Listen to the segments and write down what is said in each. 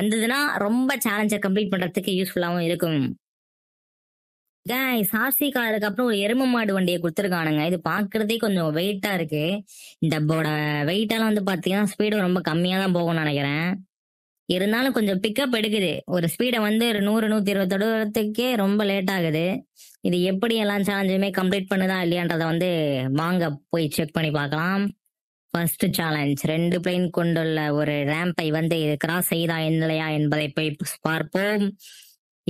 வந்ததுன்னா ரொம்ப சேலஞ்சை கம்ப்ளீட் பண்றதுக்கு யூஸ்ஃபுல்லாகவும் இருக்கும் கைஸ் ஆர்சி காலருக்கு அப்புறம் ஒரு எரும மாடு வண்டியை கொடுத்துருக்கானுங்க இது பாக்குறதே கொஞ்சம் வெயிட்டா இருக்கு போட வெயிட்டாலாம் வந்து பாத்தீங்கன்னா ஸ்பீடு ரொம்ப கம்மியா தான் போகும்னு நினைக்கிறேன் இருந்தாலும் கொஞ்சம் பிக்கப் எடுக்குது ஒரு ஸ்பீடை வந்து ஒரு நூறு நூத்தி இருபத்தோடத்துக்கே ரொம்ப லேட் ஆகுது இது எப்படி எல்லா சேலஞ்சுமே கம்ப்ளீட் பண்ணுதா இல்லையான்றதை வந்து வாங்க போய் செக் பண்ணி பார்க்கலாம் ஃபர்ஸ்ட் சேலஞ்ச் ரெண்டு பிளேன் கொண்டுள்ள ஒரு ரேம்பை வந்து இது கிராஸ் செய்தா இல்லையா என்பதை போய் பார்ப்போம்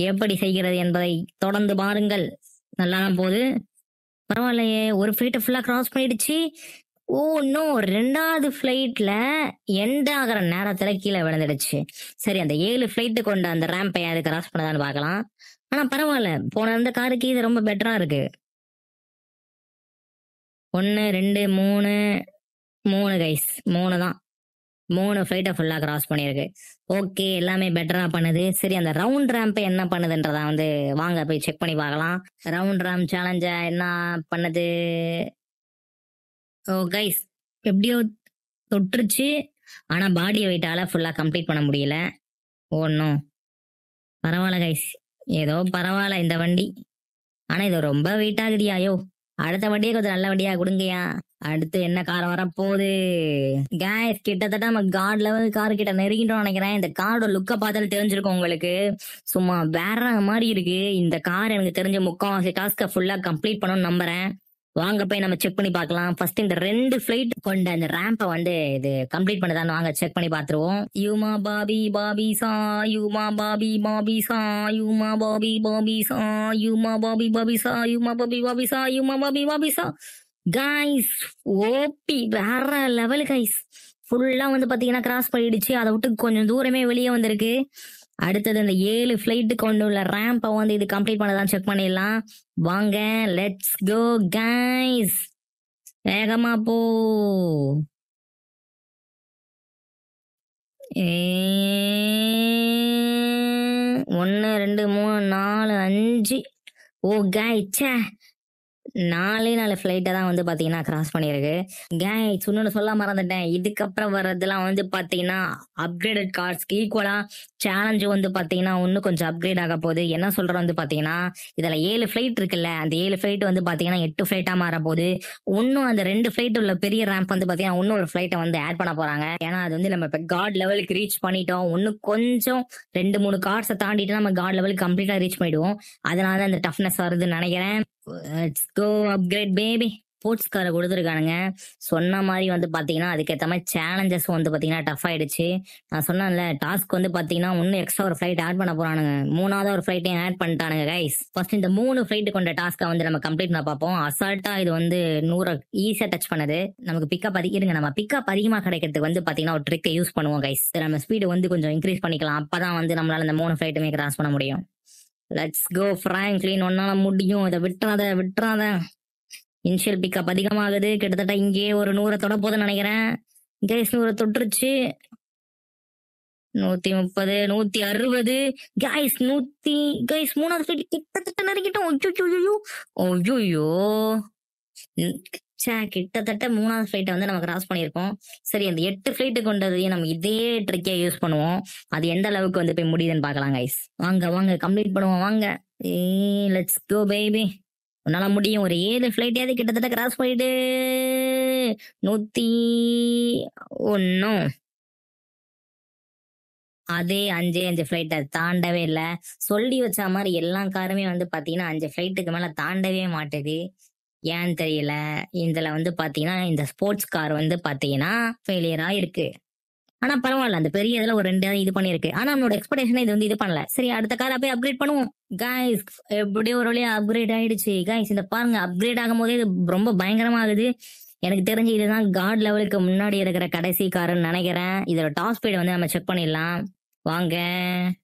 எப்படி செய்கிறது என்பதை தொடர்ந்து பாருங்கள் நல்லா போது பரவாயில்லையே ஒரு ஃபிளைட்டை ஃபுல்லாக கிராஸ் பண்ணிடுச்சு ஓ இன்னும் ரெண்டாவது ஃப்ளைட்டில் எண்ட் ஆகிற நேரத்தில் கீழே விழுந்துடுச்சு சரி அந்த ஏழு ஃப்ளைட்டு கொண்ட அந்த ரேம்பை அது கிராஸ் பண்ணதான்னு பார்க்கலாம் ஆனால் பரவாயில்ல போன அந்த காருக்கு இது ரொம்ப பெட்டராக இருக்குது ஒன்று ரெண்டு மூணு மூணு கைஸ் மூணு தான் மூணு ஃப்ளைட்டை ஃபுல்லாக கிராஸ் பண்ணியிருக்கு ஓகே எல்லாமே பெட்டராக பண்ணுது சரி அந்த ரவுண்ட் ரேம்ப் என்ன பண்ணுதுன்றத வந்து வாங்க போய் செக் பண்ணி பார்க்கலாம் ரவுண்ட் ரேம் சேலஞ்சா என்ன பண்ணுது ஓ oh, கைஸ் எப்படியோ தொட்டுருச்சு ஆனால் பாடி வெயிட்டால் ஃபுல்லாக கம்ப்ளீட் பண்ண முடியல ஒன்றும் பரவாயில்ல கைஸ் ஏதோ பரவாயில்ல இந்த வண்டி ஆனால் இது ரொம்ப வெயிட் ஆகுதியாயோ அடுத்த வண்டியை கொஞ்சம் நல்ல வண்டியா கொடுங்கயா அடுத்து என்ன கார் வரப்போகுது கேஸ் கிட்டத்தட்ட நம்ம கார்ட் லெவல் கார் கிட்ட நெருங்கிட்டோம் நினைக்கிறேன் இந்த காரோட லுக்கை பார்த்தாலும் தெரிஞ்சிருக்கும் உங்களுக்கு சும்மா வேற மாதிரி இருக்கு இந்த கார் எனக்கு தெரிஞ்ச முக்கால்வாசி டாஸ்க்கை ஃபுல்லா கம்ப்ளீட் பண்ணணும்னு நம்புறேன் வாங்க போய் நம்ம செக் பண்ணி பார்க்கலாம் ஃபர்ஸ்ட் இந்த ரெண்டு ஃபிளைட் கொண்ட அந்த ரேம்ப வந்து இது கம்ப்ளீட் பண்ணதான் வாங்க செக் பண்ணி பார்த்துருவோம் யூமா பாபி பாபி சா யூமா பாபி பாபி சா யூமா பாபி பாபி சா யூமா பாபி பாபி சா யூமா பாபி பாபி சா யூமா பாபி பாபி சா கைஸ் ஓபி வேற லெவல் கைஸ் ஃபுல்லாக வந்து பார்த்தீங்கன்னா கிராஸ் பண்ணிடுச்சு அதை விட்டு கொஞ்சம் தூரமே வெளியே வந்திருக்கு அடுத்தது அந்த ஏழு ஃப்ளைட்டுக்கு கொண்டு உள்ள ரேம்பை வந்து இது கம்ப்ளீட் பண்ணதான் செக் பண்ணிடலாம் வாங்க லெட்ஸ் கோ கைஸ் வேகமா போ ஒன்று ரெண்டு மூணு நாலு அஞ்சு ஓ கை நாலே நாலு ஃப்ளைட்டை தான் வந்து பார்த்தீங்கன்னா கிராஸ் பண்ணியிருக்கு கேங் இட்ஸ் சொல்ல மறந்துட்டேன் இதுக்கப்புறம் வர்றதெல்லாம் வந்து பார்த்தீங்கன்னா அப்கிரேடட் கார்ட்ஸ்க்கு ஈக்குவலாக சேலஞ்சு வந்து பார்த்தீங்கன்னா இன்னும் கொஞ்சம் அப்கிரேட் ஆக போகுது என்ன சொல்கிறோம் வந்து பார்த்தீங்கன்னா இதில் ஏழு ஃப்ளைட் இருக்குல்ல அந்த ஏழு ஃப்ளைட் வந்து பார்த்தீங்கன்னா எட்டு ஃப்ளைட்டாக மாற போகுது இன்னும் அந்த ரெண்டு ஃப்ளைட் உள்ள பெரிய ரேம்ப் வந்து பார்த்தீங்கன்னா இன்னும் ஒரு ஃப்ளைட்டை வந்து ஆட் பண்ண போகிறாங்க ஏன்னா அது வந்து நம்ம இப்போ காட் லெவலுக்கு ரீச் பண்ணிட்டோம் இன்னும் கொஞ்சம் ரெண்டு மூணு கார்ட்ஸை தாண்டிட்டு நம்ம காட் லெவலுக்கு கம்ப்ளீட்டாக ரீச் பண்ணிடுவோம் அதனால அந்த டஃப்னஸ் வருதுன்னு நினைக்கிறேன் கோ அப்கிரேட் பேபி ஸ்போர்ட்ஸ் காரை கொடுத்துருக்கானுங்க சொன்ன மாதிரி வந்து பார்த்தீங்கன்னா அதுக்கேற்ற மாதிரி சேலஞ்சஸ் வந்து பார்த்தீங்கன்னா டஃப் ஆயிடுச்சு நான் சொன்னேன்ல டாஸ்க் வந்து பார்த்தீங்கன்னா இன்னும் எக்ஸ்ட்ரா ஒரு ஃப்ளைட் ஆட் பண்ண போறானுங்க மூணாவது ஒரு ஃப்ளைட்டையும் ஆட் பண்ணிட்டானுங்க கைஸ் ஃபர்ஸ்ட் இந்த மூணு ஃப்ளைட் கொண்ட டாஸ்க்கை வந்து நம்ம கம்ப்ளீட் பண்ண பார்ப்போம் அசால்ட்டா இது வந்து நூறு ஈஸியாக டச் பண்ணது நமக்கு பிக்கப் அதிக இருங்க நம்ம பிக்கப் அதிகமாக கிடைக்கிறதுக்கு வந்து பார்த்தீங்கன்னா ஒரு ட்ரிக்கை யூஸ் பண்ணுவோம் கைஸ் நம்ம ஸ்பீடு வந்து கொஞ்சம் இன்க்ரீஸ் பண்ணிக்கலாம் அப்பதான் வந்து நம்மளால இந்த மூணு ஃப்ளைட்டுமே கிராஸ் பண்ண முடியும் லெட்ஸ் கோ ஃப்ராங்க்லின் ஒன்னால முடியும் இதை விட்டுறாத விட்டுறாத இன்ஷியல் பிக்கப் அதிகமாகுது கிட்டத்தட்ட இங்கே ஒரு நூறை தொட போதுன்னு நினைக்கிறேன் கேஸ் நூறை தொட்டுருச்சு நூத்தி முப்பது நூத்தி அறுபது கைஸ் நூத்தி கைஸ் மூணாவது கிட்டத்தட்ட நெருங்கிட்டோம் ஐயோ ஐயோ கிட்டத்தட்ட மூணாவது ஃபிளைட்டை வந்து நம்ம கிராஸ் பண்ணியிருக்கோம் சரி அந்த எட்டு ஃபிளைட்டு கொண்டதையும் நம்ம இதே ட்ரிக்கே யூஸ் பண்ணுவோம் அது எந்த அளவுக்கு வந்து போய் முடியுதுன்னு பார்க்கலாம் கைஸ் வாங்க வாங்க கம்ப்ளீட் பண்ணுவோம் வாங்க ஏ லெட்ஸ் கோ பேபி உன்னால முடியும் ஒரு ஏழு ஃபிளைட்டையாவது கிட்டத்தட்ட கிராஸ் பண்ணிட்டு நூத்தி ஒன்னும் அதே அஞ்சு அஞ்சு ஃப்ளைட்டை தாண்டவே இல்லை சொல்லி வச்ச மாதிரி எல்லா காருமே வந்து பார்த்தீங்கன்னா அஞ்சு ஃப்ளைட்டுக்கு மேலே தாண்டவே மாட்டேது ஏன்னு தெரியல இதுல வந்து பாத்தீங்கன்னா இந்த ஸ்போர்ட்ஸ் கார் வந்து பாத்தீங்கன்னா ஃபெயிலியரா இருக்கு ஆனா பரவாயில்ல அந்த பெரிய இதுல ஒரு ரெண்டு இது பண்ணிருக்கு ஆனா நம்மளோட எக்ஸ்பெக்டேஷன் இது வந்து இது பண்ணல சரி அடுத்த கார் போய் அப்கிரேட் பண்ணுவோம் காய்ஸ் எப்படியோ ஒரு வழியா அப்கிரேட் ஆயிடுச்சு காய்ஸ் இந்த பாருங்க அப்கிரேட் ஆகும் போதே இது ரொம்ப பயங்கரமாகுது எனக்கு தெரிஞ்சு இதுதான் காட் லெவலுக்கு முன்னாடி இருக்கிற கடைசி காருன்னு நினைக்கிறேன் இதோட டாப் ஸ்பீடு வந்து நம்ம செக் பண்ணிடலாம் வாங்க